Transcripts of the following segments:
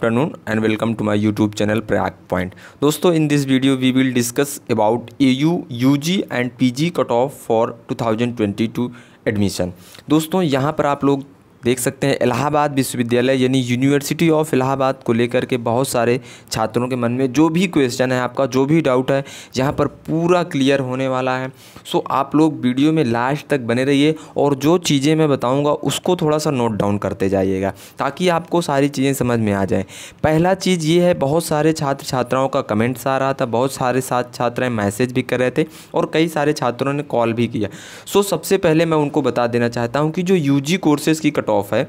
afternoon and welcome to my YouTube channel Prayag point दोस्तों in this video we will discuss about AU UG and PG cut off for 2022 admission दोस्तों यहां पर आप लोग देख सकते हैं इलाहाबाद विश्वविद्यालय यानी यूनिवर्सिटी ऑफ इलाहाबाद को लेकर के बहुत सारे छात्रों के मन में जो भी क्वेश्चन है आपका जो भी डाउट है यहाँ पर पूरा क्लियर होने वाला है सो आप लोग वीडियो में लास्ट तक बने रहिए और जो चीज़ें मैं बताऊँगा उसको थोड़ा सा नोट डाउन करते जाइएगा ताकि आपको सारी चीज़ें समझ में आ जाएँ पहला चीज़ ये है बहुत सारे छात्र छात्राओं का कमेंट्स आ रहा था बहुत सारे साथ छात्राएँ मैसेज भी कर रहे थे और कई सारे छात्रों ने कॉल भी किया सो सबसे पहले मैं उनको बता देना चाहता हूँ कि जो यू कोर्सेज़ की कट ऑफ है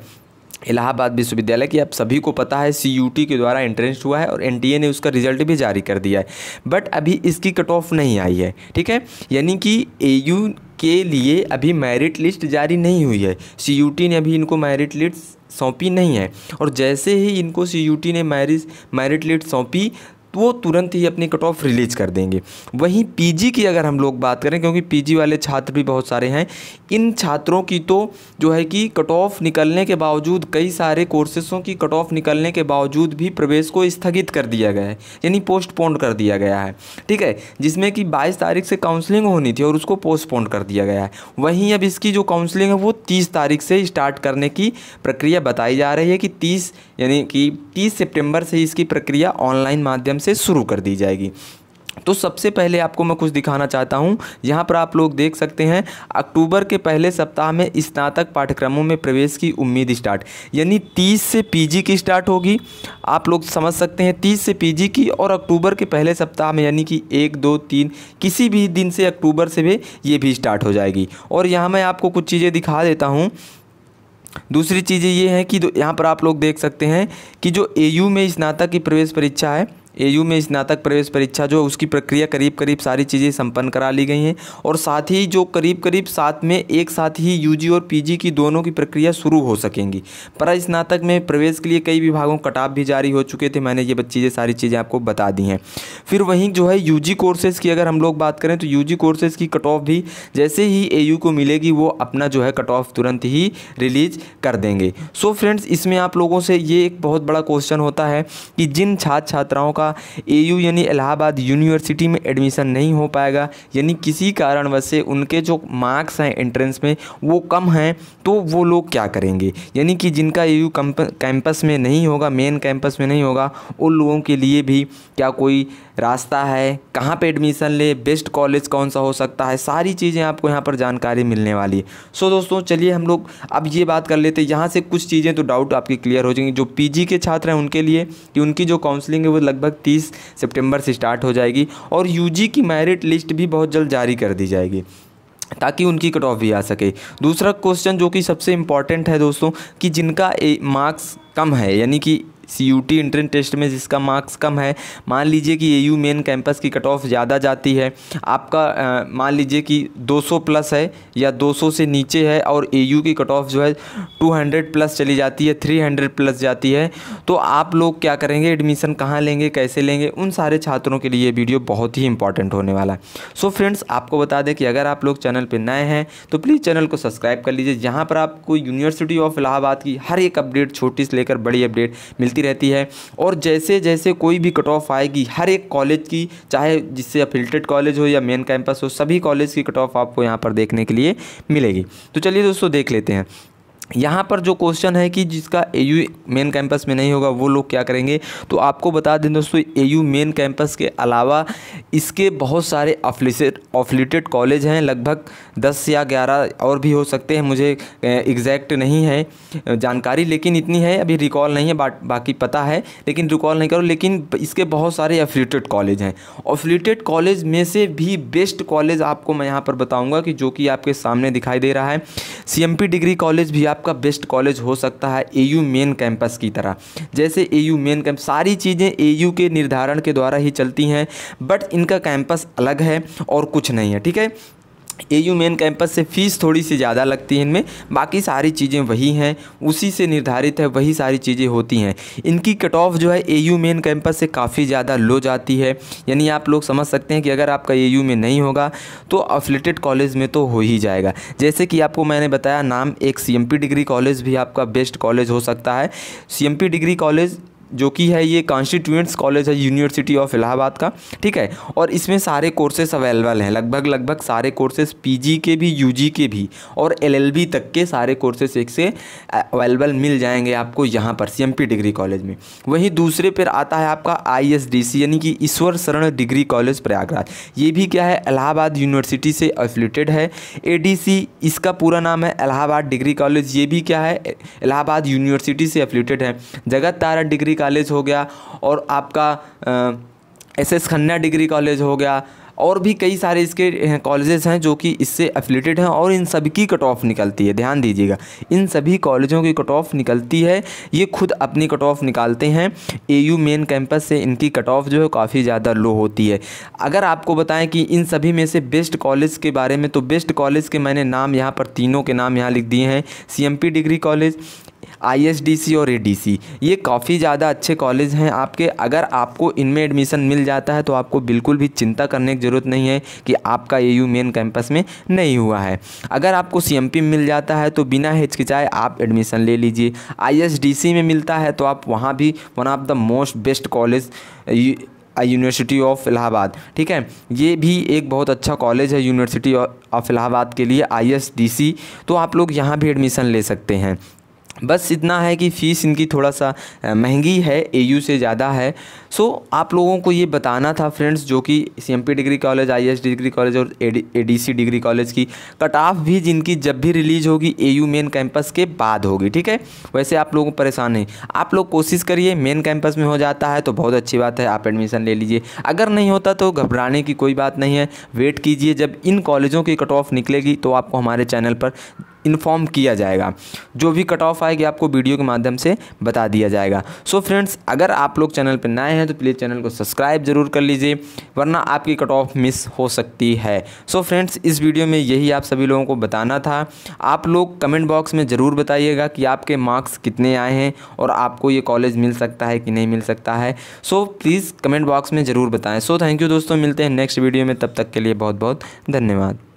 इलाहाबाद विश्वविद्यालय की आप सभी को पता है टी के द्वारा एंट्रेंस हुआ है और ए ने उसका रिजल्ट भी जारी कर दिया है बट अभी इसकी कट ऑफ नहीं आई है ठीक है यानी कि यू के लिए अभी मेरिट लिस्ट जारी नहीं हुई है टी ने अभी इनको मेरिट लिस्ट सौंपी नहीं है और जैसे ही इनको टी ने मैरिज मेरिट लिस्ट सौंपी तो वो तुरंत ही अपनी कट ऑफ रिलीज कर देंगे वहीं पीजी की अगर हम लोग बात करें क्योंकि पीजी वाले छात्र भी बहुत सारे हैं इन छात्रों की तो जो है कि कट ऑफ निकलने के बावजूद कई सारे कोर्सेसों की कट ऑफ निकलने के बावजूद भी प्रवेश को स्थगित कर दिया गया है यानी पोस्टपोन कर दिया गया है ठीक है जिसमें कि बाईस तारीख से काउंसलिंग होनी थी और उसको पोस्टपोन कर दिया गया है वहीं अब इसकी जो काउंसलिंग है वो तीस तारीख से स्टार्ट करने की प्रक्रिया बताई जा रही है कि तीस यानी कि तीस सेप्टेम्बर से इसकी प्रक्रिया ऑनलाइन माध्यम से शुरू कर दी जाएगी तो सबसे पहले आपको मैं कुछ दिखाना चाहता हूँ यहाँ पर आप लोग देख सकते हैं अक्टूबर के पहले सप्ताह में स्नातक पाठ्यक्रमों में प्रवेश की उम्मीद स्टार्ट यानी 30 से पीजी की स्टार्ट होगी आप लोग समझ सकते हैं 30 से पीजी की और अक्टूबर के पहले सप्ताह में यानी कि एक दो तीन किसी भी दिन से अक्टूबर से भी ये भी स्टार्ट हो जाएगी और यहाँ मैं आपको कुछ चीज़ें दिखा देता हूँ दूसरी चीज़ें ये हैं कि यहाँ पर आप लोग देख सकते हैं कि जो ए में स्नातक की प्रवेश परीक्षा है एयू में स्नातक प्रवेश परीक्षा जो उसकी प्रक्रिया करीब करीब सारी चीज़ें संपन्न करा ली गई हैं और साथ ही जो करीब करीब साथ में एक साथ ही यूजी और पीजी की दोनों की प्रक्रिया शुरू हो सकेंगी पर स्नातक में प्रवेश के लिए कई विभागों कटाप भी जारी हो चुके थे मैंने ये चीज़ें सारी चीज़ें आपको बता दी हैं फिर वहीं जो है यू कोर्सेज़ की अगर हम लोग बात करें तो यू कोर्सेज़ की कट ऑफ भी जैसे ही ए को मिलेगी वो अपना जो है कट ऑफ तुरंत ही रिलीज कर देंगे सो फ्रेंड्स इसमें आप लोगों से ये एक बहुत बड़ा क्वेश्चन होता है कि जिन छात्र छात्राओं का का एयू यानी इलाहाबाद यूनिवर्सिटी में एडमिशन नहीं हो पाएगा यानी किसी कारणवश से उनके जो मार्क्स हैं एंट्रेंस में वो कम हैं तो वो लोग क्या करेंगे यानी कि जिनका यू कैंपस में नहीं होगा मेन कैंपस में नहीं होगा उन लोगों के लिए भी क्या कोई रास्ता है कहाँ पे एडमिशन ले बेस्ट कॉलेज कौन सा हो सकता है सारी चीज़ें आपको यहाँ पर जानकारी मिलने वाली है सो दोस्तों चलिए हम लोग अब ये बात कर लेते हैं यहाँ से कुछ चीज़ें तो डाउट आपकी क्लियर हो जाएंगी जो पीजी के छात्र हैं उनके लिए कि उनकी जो काउंसलिंग है वो लगभग लगभग तीस सितम्बर से स्टार्ट हो जाएगी और यू की मेरिट लिस्ट भी बहुत जल्द जारी कर दी जाएगी ताकि उनकी कट ऑफ भी आ सके दूसरा क्वेश्चन जो कि सबसे इम्पॉर्टेंट है दोस्तों कि जिनका मार्क्स कम है यानी कि C U T entrance test में जिसका मार्क्स कम है मान लीजिए कि ए यू मेन कैंपस की कट ऑफ ज़्यादा जाती है आपका मान लीजिए कि 200 प्लस है या 200 से नीचे है और ए यू की कट ऑफ जो है 200 प्लस चली जाती है 300 प्लस जाती है तो आप लोग क्या करेंगे एडमिशन कहाँ लेंगे कैसे लेंगे उन सारे छात्रों के लिए वीडियो बहुत ही इंपॉर्टेंट होने वाला है सो so फ्रेंड्स आपको बता दें कि अगर आप लोग चैनल पर नए हैं तो प्लीज़ चैनल को सब्सक्राइब कर लीजिए जहाँ पर आपको यूनिवर्सिटी ऑफ इलाहाबाद की हर एक अपडेट छोटी से लेकर बड़ी अपडेट मिलती बढ़ती रहती है और जैसे जैसे कोई भी कट ऑफ आएगी हर एक कॉलेज की चाहे जिससे अफिल्टेड कॉलेज हो या मेन कैंपस हो सभी कॉलेज की कट ऑफ आपको यहाँ पर देखने के लिए मिलेगी तो चलिए दोस्तों देख लेते हैं यहाँ पर जो क्वेश्चन है कि जिसका एयू मेन कैंपस में नहीं होगा वो लोग क्या करेंगे तो आपको बता दें दोस्तों एयू मेन कैंपस के अलावा इसके बहुत सारे अफिलेटेड ऑफलिटेड कॉलेज हैं लगभग दस या ग्यारह और भी हो सकते हैं मुझे एग्जैक्ट नहीं है जानकारी लेकिन इतनी है अभी रिकॉल नहीं है बा, बाकी पता है लेकिन रिकॉल नहीं करो लेकिन इसके बहुत सारे अफिलेटेड कॉलेज हैं अफिलेटेड कॉलेज में से भी बेस्ट कॉलेज आपको मैं यहाँ पर बताऊँगा कि जो कि आपके सामने दिखाई दे रहा है सीएमपी डिग्री कॉलेज भी आपका बेस्ट कॉलेज हो सकता है एयू मेन कैंपस की तरह जैसे एयू मेन कैंप सारी चीज़ें एयू के निर्धारण के द्वारा ही चलती हैं बट इनका कैंपस अलग है और कुछ नहीं है ठीक है ए यू मेन कैंपस से फ़ीस थोड़ी सी ज़्यादा लगती है इनमें बाकी सारी चीज़ें वही हैं उसी से निर्धारित है वही सारी चीज़ें होती हैं इनकी कट ऑफ जो है ए यू मेन कैंपस से काफ़ी ज़्यादा लो जाती है यानी आप लोग समझ सकते हैं कि अगर आपका ए यू में नहीं होगा तो अफिलेटेड कॉलेज में तो हो ही जाएगा जैसे कि आपको मैंने बताया नाम एक C M P degree college भी आपका बेस्ट कॉलेज हो सकता है C M P degree college जो कि है ये कॉन्स्टिट्यूंट्स कॉलेज है यूनिवर्सिटी ऑफ इलाहाबाद का ठीक है और इसमें सारे कोर्सेस अवेलेबल हैं लगभग लगभग सारे कोर्सेस पीजी के भी यूजी के भी और एलएलबी तक के सारे कोर्सेस एक से अवेलेबल मिल जाएंगे आपको यहाँ पर सीएमपी डिग्री कॉलेज में वहीं दूसरे पर आता है आपका आई यानी कि ईश्वर शरण डिग्री कॉलेज प्रयागराज ये भी क्या है इलाहाबाद यूनिवर्सिटी से एफिलेटेड है ए इसका पूरा नाम है इलाहाबाद डिग्री कॉलेज ये भी क्या है इलाहाबाद यूनिवर्सिटी से एफिलेटेड है जगत तारा डिग्री कॉलेज हो गया और आपका S S Khanna degree college हो गया और भी कई सारे इसके कॉलेजेस हैं जो कि इससे एफिलेटेड हैं और इन सभी की कट ऑफ निकलती है ध्यान दीजिएगा इन सभी कॉलेजों की कट ऑफ निकलती है ये खुद अपनी कट ऑफ निकालते हैं एयू मेन कैंपस से इनकी कट ऑफ जो है काफ़ी ज़्यादा लो होती है अगर आपको बताएं कि इन सभी में से बेस्ट कॉलेज के बारे में तो बेस्ट कॉलेज के मैंने नाम यहाँ पर तीनों के नाम यहाँ लिख दिए हैं सी डिग्री कॉलेज आईएसडीसी और एडीसी ये काफ़ी ज़्यादा अच्छे कॉलेज हैं आपके अगर आपको इनमें एडमिशन मिल जाता है तो आपको बिल्कुल भी चिंता करने की ज़रूरत नहीं है कि आपका एयू मेन कैंपस में नहीं हुआ है अगर आपको सीएमपी मिल जाता है तो बिना हिचकिचाए आप एडमिशन ले लीजिए आईएसडीसी में मिलता है तो आप वहाँ भी one of the most best college university of Allahabad ठीक है ये भी एक बहुत अच्छा कॉलेज है यूनिवर्सिटी ऑफ इलाहाबाद के लिए आईएसडीसी तो आप लोग यहाँ भी एडमिशन ले सकते हैं बस इतना है कि फ़ीस इनकी थोड़ा सा महंगी है एयू से ज़्यादा है सो so, आप लोगों को ये बताना था फ्रेंड्स जो कि C degree college I degree college और ए डिग्री कॉलेज की कट ऑफ भी जिनकी जब भी रिलीज़ होगी एयू मेन कैंपस के बाद होगी ठीक है वैसे आप लोगों को परेशान नहीं आप लोग कोशिश करिए मेन कैंपस में हो जाता है तो बहुत अच्छी बात है आप एडमिशन ले लीजिए अगर नहीं होता तो घबराने की कोई बात नहीं है वेट कीजिए जब इन कॉलेजों की कट ऑफ निकलेगी तो आपको हमारे चैनल पर इन्फॉर्म किया जाएगा जो भी कट ऑफ आएगी आपको वीडियो के माध्यम से बता दिया जाएगा सो so फ्रेंड्स अगर आप लोग चैनल पर नए हैं तो प्लीज़ चैनल को सब्सक्राइब जरूर कर लीजिए वरना आपकी कट ऑफ मिस हो सकती है सो so फ्रेंड्स इस वीडियो में यही आप सभी लोगों को बताना था आप लोग कमेंट बॉक्स में ज़रूर बताइएगा कि आपके मार्क्स कितने आए हैं और आपको ये कॉलेज मिल सकता है कि नहीं मिल सकता है so so please comment box में ज़रूर बताएँ सो थैंक यू दोस्तों मिलते हैं नेक्स्ट वीडियो में तब तक के लिए बहुत बहुत धन्यवाद